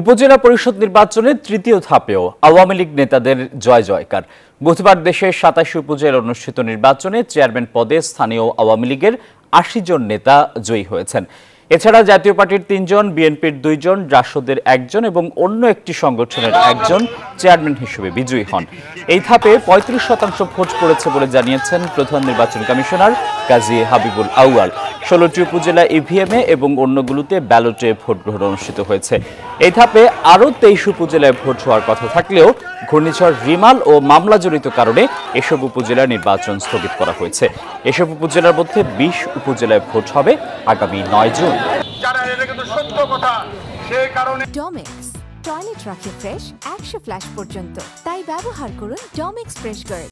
উপজেলা পরিষদ নির্বাচনের তৃতীয় ধাপেও আওয়ামী লীগ নেতাদের জয় জয়কার বুধবার দেশের সাতাশি উপজেলা অনুষ্ঠিত নির্বাচনে চেয়ারম্যান পদে স্থানীয় আওয়ামী লীগের আশি জন নেতা জয়ী হয়েছেন এছাড়া জাতীয় পার্টির তিনজন বিএনপির দুইজন রাষ্ট্রদের একজন এবং অন্য একটি সংগঠনের একজন চেয়ারম্যান হিসেবে বিজয়ী হন এই ধাপে পঁয়ত্রিশ শতাংশ ভোট পড়েছে বলে জানিয়েছেন প্রধান নির্বাচন কমিশনার কাজী হাবিবুল আউয়াল ষোলোটি উপজেলা ইভিএমে e এবং অন্যগুলোতে ব্যালটে ভোট গ্রহণ অনুষ্ঠিত হয়েছে এই ধাপে আরও তেইশ উপজেলায় ভোট হওয়ার কথা থাকলেও ঘূর্ণিঝড় রিমাল ও মামলা জড়িত কারণে এসব উপজেলা নির্বাচন স্থগিত করা হয়েছে এসব উপজেলার মধ্যে বিশ উপজেলায় ভোট হবে আগামী নয় জুন টয়লেট রাখে ফ্রেশ একশো ফ্ল্যাশ পর্যন্ত তাই ব্যবহার করুন ডমেক্স ফ্রেশ গার্ড